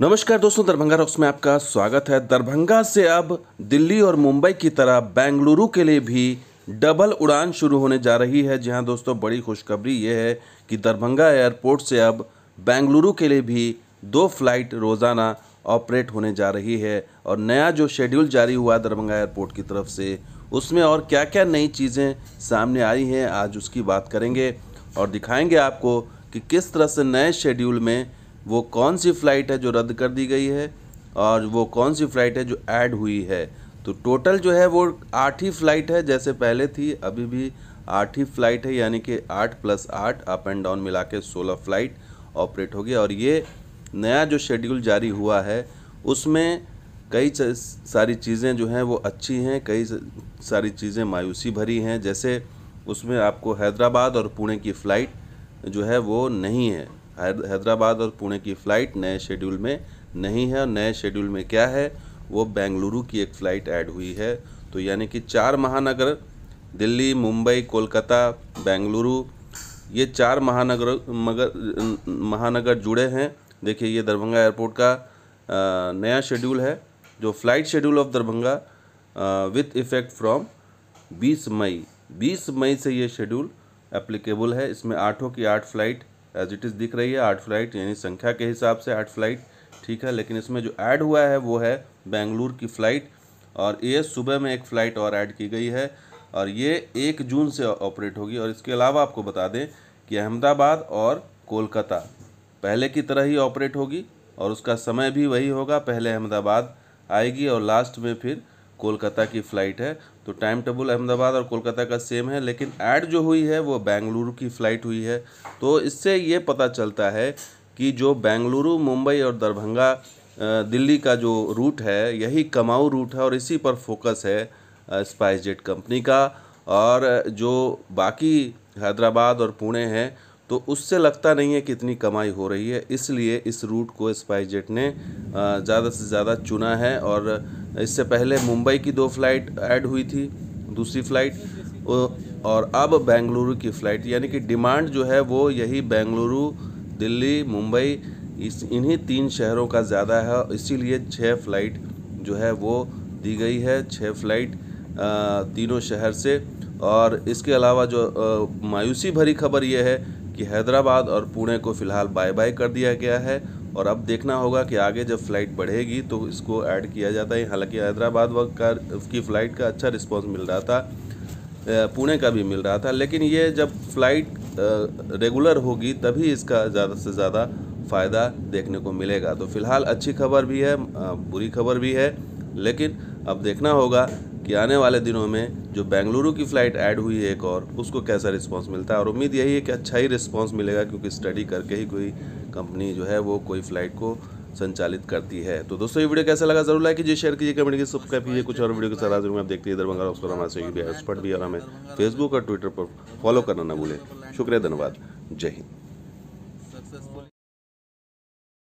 नमस्कार दोस्तों दरभंगा रॉक्स में आपका स्वागत है दरभंगा से अब दिल्ली और मुंबई की तरह बेंगलुरु के लिए भी डबल उड़ान शुरू होने जा रही है जहां दोस्तों बड़ी खुशखबरी ये है कि दरभंगा एयरपोर्ट से अब बेंगलुरु के लिए भी दो फ्लाइट रोज़ाना ऑपरेट होने जा रही है और नया जो शेड्यूल जारी हुआ दरभंगा एयरपोर्ट की तरफ से उसमें और क्या क्या नई चीज़ें सामने आई हैं आज उसकी बात करेंगे और दिखाएंगे आपको कि किस तरह से नए शेड्यूल में वो कौन सी फ़्लाइट है जो रद्द कर दी गई है और वो कौन सी फ़्लाइट है जो ऐड हुई है तो टोटल जो है वो आठ ही फ़्लाइट है जैसे पहले थी अभी भी आठ ही फ़्लाइट है यानी कि आठ प्लस आठ अप एंड डाउन मिला के सोलह फ़्लाइट ऑपरेट होगी और ये नया जो शेड्यूल जारी हुआ है उसमें कई सारी चीज़ें जो हैं वो अच्छी हैं कई सारी चीज़ें मायूसी भरी हैं जैसे उसमें आपको हैदराबाद और पुणे की फ़्लाइट जो है वो नहीं है हैदराबाद और पुणे की फ़्लाइट नए शेड्यूल में नहीं है और नए शेड्यूल में क्या है वो बेंगलुरु की एक फ़्लाइट ऐड हुई है तो यानी कि चार महानगर दिल्ली मुंबई कोलकाता बेंगलुरु ये चार महानगर मगर महानगर जुड़े हैं देखिए ये दरभंगा एयरपोर्ट का नया शेड्यूल है जो flight schedule of Darbhanga with effect from 20 May 20 मई से ये शेड्यूल एप्लीकेबल है इसमें आठों की आठ फ्लाइट एज इट इज़ दिख रही है आठ फ्लाइट यानी संख्या के हिसाब से आठ फ्लाइट ठीक है लेकिन इसमें जो ऐड हुआ है वो है बेंगलुरु की फ़्लाइट और ये सुबह में एक फ़्लाइट और ऐड की गई है और ये एक जून से ऑपरेट होगी और इसके अलावा आपको बता दें कि अहमदाबाद और कोलकाता पहले की तरह ही ऑपरेट होगी और उसका समय भी वही होगा पहले अहमदाबाद आएगी और लास्ट में फिर कोलकाता की फ़्लाइट है तो टाइम टेबल अहमदाबाद और कोलकाता का सेम है लेकिन ऐड जो हुई है वो बेंगलुरु की फ़्लाइट हुई है तो इससे ये पता चलता है कि जो बेंगलुरु मुंबई और दरभंगा दिल्ली का जो रूट है यही कमाऊ रूट है और इसी पर फोकस है स्पाइस जेट कंपनी का और जो बाकी हैदराबाद और पुणे हैं तो उससे लगता नहीं है कितनी कमाई हो रही है इसलिए इस रूट को जेट ने ज़्यादा से ज़्यादा चुना है और इससे पहले मुंबई की दो फ्लाइट ऐड हुई थी दूसरी फ्लाइट और अब बेंगलुरु की फ़्लाइट यानी कि डिमांड जो है वो यही बेंगलुरु दिल्ली मुंबई इस इन्हीं तीन शहरों का ज़्यादा है इसीलिए छः फ़्लाइट जो है वो दी गई है छः फ़्लाइट तीनों शहर से और इसके अलावा जो मायूसी भरी खबर ये है कि हैदराबाद और पुणे को फ़िलहाल बाय बाय कर दिया गया है और अब देखना होगा कि आगे जब फ्लाइट बढ़ेगी तो इसको ऐड किया जाता है हालांकि हैदराबाद वक्त का की फ़्लाइट का अच्छा रिस्पॉन्स मिल रहा था पुणे का भी मिल रहा था लेकिन ये जब फ्लाइट रेगुलर होगी तभी इसका ज़्यादा से ज़्यादा फ़ायदा देखने को मिलेगा तो फ़िलहाल अच्छी खबर भी है बुरी खबर भी है लेकिन अब देखना होगा कि आने वाले दिनों में जो बेंगलुरु की फ़्लाइट ऐड हुई है एक और उसको कैसा रिस्पांस मिलता है और उम्मीद यही है कि अच्छा ही रिस्पांस मिलेगा क्योंकि स्टडी करके ही कोई कंपनी जो है वो कोई फ़्लाइट को संचालित करती है तो दोस्तों ये वीडियो कैसा लगा जरूर लाइक कीजिए शेयर कीजिए कमेंट कीजिए सब्सक्राइब कीजिए कुछ और वीडियो के साथ जरूर आप देखते हैं इधर उसको हमारे सही भी एक्सपर्ट भी और हमें फेसबुक और ट्विटर पर फॉलो करना ना भूलें शुक्रिया धन्यवाद जय हिंद